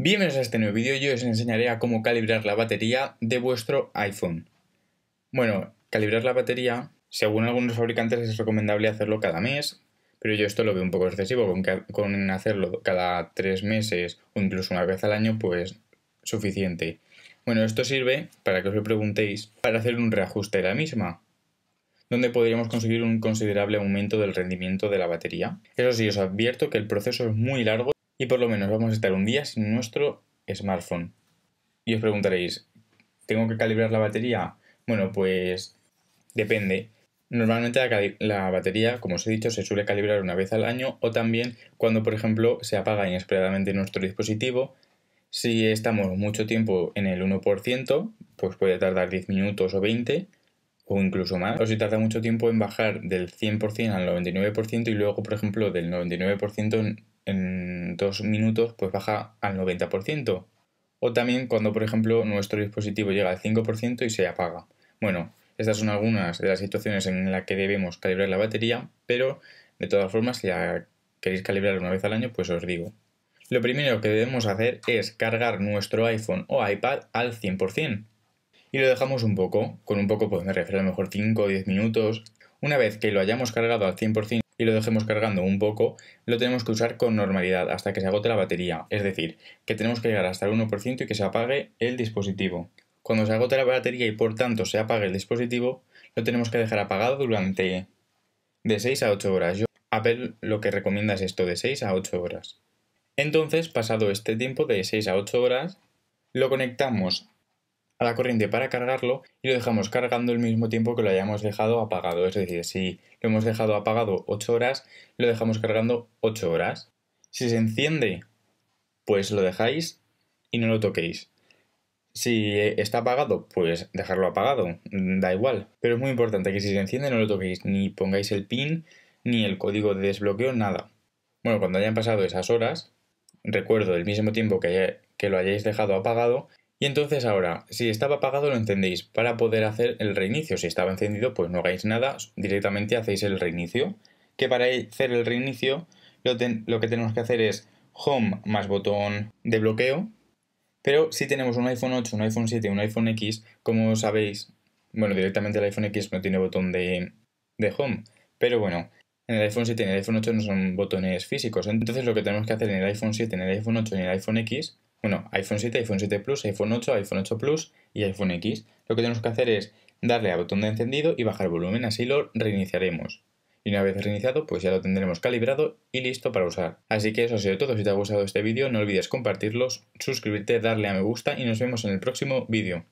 Bienvenidos a este nuevo vídeo, yo os enseñaré a cómo calibrar la batería de vuestro iPhone. Bueno, calibrar la batería, según algunos fabricantes es recomendable hacerlo cada mes, pero yo esto lo veo un poco excesivo, con, con hacerlo cada tres meses o incluso una vez al año, pues suficiente. Bueno, esto sirve, para que os lo preguntéis, para hacer un reajuste de la misma, donde podríamos conseguir un considerable aumento del rendimiento de la batería. Eso sí, os advierto que el proceso es muy largo y por lo menos vamos a estar un día sin nuestro smartphone. Y os preguntaréis, ¿tengo que calibrar la batería? Bueno, pues depende. Normalmente la, batería, como os he dicho, se suele calibrar una vez al año o también cuando, por ejemplo, se apaga inesperadamente nuestro dispositivo. Si estamos mucho tiempo en el 1%, pues puede tardar 10 minutos o 20 o incluso más. O si tarda mucho tiempo en bajar del 100% al 99% y luego, por ejemplo, del 99% en dos minutos pues baja al 90%. O también cuando, por ejemplo, nuestro dispositivo llega al 5% y se apaga. Bueno, estas son algunas de las situaciones en las que debemos calibrar la batería, pero de todas formas, si queréis calibrar una vez al año, pues os digo. Lo primero que debemos hacer es cargar nuestro iPhone o iPad al 100%. Y lo dejamos un poco, con un poco pues me refiero a lo mejor 5 o 10 minutos. Una vez que lo hayamos cargado al 100%, y lo dejemos cargando un poco, lo tenemos que usar con normalidad hasta que se agote la batería, es decir, que tenemos que llegar hasta el 1% y que se apague el dispositivo. Cuando se agote la batería y por tanto se apague el dispositivo, lo tenemos que dejar apagado durante de 6 a 8 horas. Yo, Apple lo que recomienda es esto de 6 a 8 horas. Entonces, pasado este tiempo de 6 a 8 horas, lo conectamos a la corriente para cargarlo y lo dejamos cargando el mismo tiempo que lo hayamos dejado apagado. Es decir, si lo hemos dejado apagado 8 horas, lo dejamos cargando 8 horas. Si se enciende, pues lo dejáis y no lo toquéis. Si está apagado, pues dejarlo apagado, da igual. Pero es muy importante que si se enciende no lo toquéis, ni pongáis el pin, ni el código de desbloqueo, nada. Bueno, cuando hayan pasado esas horas, recuerdo el mismo tiempo que, que lo hayáis dejado apagado, y entonces ahora, si estaba apagado lo encendéis para poder hacer el reinicio. Si estaba encendido, pues no hagáis nada, directamente hacéis el reinicio. Que para hacer el reinicio lo, que tenemos que hacer es home más botón de bloqueo. Pero si tenemos un iPhone 8, un iPhone 7, un iPhone X, como sabéis, bueno, directamente el iPhone X no tiene botón de, de home. Pero bueno, en el iPhone 7 y en el iPhone 8 no son botones físicos. Entonces lo que tenemos que hacer en el iPhone 7, en el iPhone 8 y en el iPhone X bueno, iPhone 7, iPhone 7 Plus, iPhone 8, iPhone 8 Plus y iPhone X. Lo que tenemos que hacer es darle al botón de encendido y bajar el volumen, así lo reiniciaremos. Y una vez reiniciado, pues ya lo tendremos calibrado y listo para usar. Así que eso ha sido todo. Si te ha gustado este vídeo, no olvides compartirlos, suscribirte, darle a me gusta y nos vemos en el próximo vídeo.